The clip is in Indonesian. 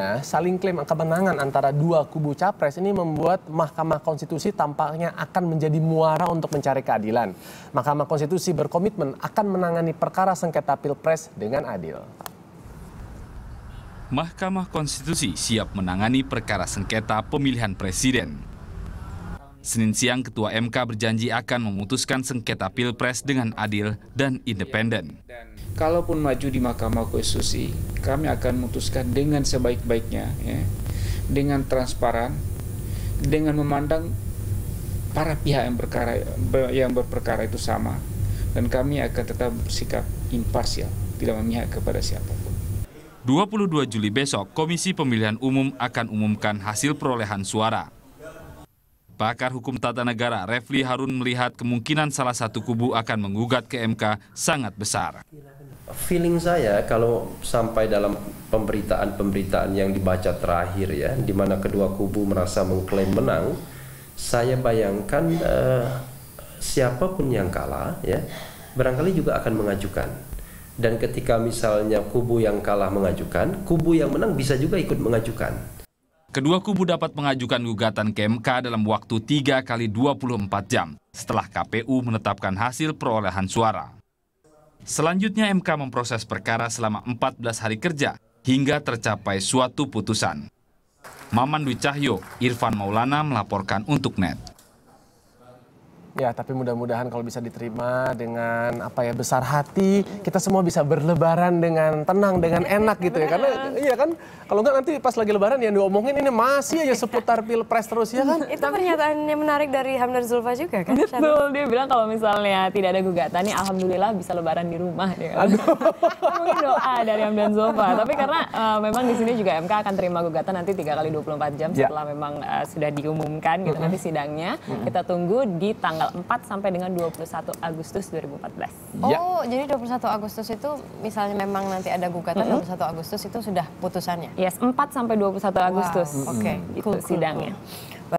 Nah, saling klaim kemenangan antara dua kubu capres ini membuat Mahkamah Konstitusi tampaknya akan menjadi muara untuk mencari keadilan. Mahkamah Konstitusi berkomitmen akan menangani perkara sengketa pilpres dengan adil. Mahkamah Konstitusi siap menangani perkara sengketa pemilihan presiden. Senin siang Ketua MK berjanji akan memutuskan sengketa Pilpres dengan adil dan independen. Kalaupun maju di Mahkamah Konstitusi, kami akan memutuskan dengan sebaik-baiknya, ya, dengan transparan, dengan memandang para pihak yang berkara yang berperkara itu sama dan kami akan tetap bersikap imparsial tidak memihak kepada siapapun. 22 Juli besok Komisi Pemilihan Umum akan umumkan hasil perolehan suara. Pakar Hukum Tata Negara Refli Harun melihat kemungkinan salah satu kubu akan menggugat ke MK sangat besar. Feeling saya kalau sampai dalam pemberitaan-pemberitaan yang dibaca terakhir ya, di mana kedua kubu merasa mengklaim menang, saya bayangkan eh, siapapun yang kalah ya, barangkali juga akan mengajukan. Dan ketika misalnya kubu yang kalah mengajukan, kubu yang menang bisa juga ikut mengajukan. Kedua kubu dapat mengajukan gugatan ke MK dalam waktu 3 kali 24 jam setelah KPU menetapkan hasil perolehan suara. Selanjutnya MK memproses perkara selama 14 hari kerja hingga tercapai suatu putusan. Maman Dwi Cahyo, Irfan Maulana melaporkan untuk NET. Ya, tapi mudah-mudahan kalau bisa diterima dengan apa ya besar hati, kita semua bisa berlebaran dengan tenang, dengan enak gitu ya. Karena iya kan, kalau nggak nanti pas lagi lebaran yang diomongin ini masih aja seputar pilpres terus ya kan. Itu pernyataan yang menarik dari Hamdan Zulfa juga kan. Betul, dia bilang kalau misalnya tidak ada gugatan nih alhamdulillah bisa lebaran di rumah dia. Ya kan? Aduh. Mungkin doa dari Hamdan Zulfa, tapi karena uh, memang di sini juga MK akan terima gugatan nanti 3 kali 24 jam ya. setelah ya. memang uh, sudah diumumkan gitu mm -hmm. nanti sidangnya. Mm -hmm. Kita tunggu di tanggal tanggal 4 sampai dengan 21 Agustus 2014. Ya. Oh, jadi 21 Agustus itu misalnya memang nanti ada gugatan mm -hmm. 21 Agustus itu sudah putusannya? Yes, 4 sampai 21 Agustus. Wow. Oke, okay. itu cool, cool, sidangnya. Cool.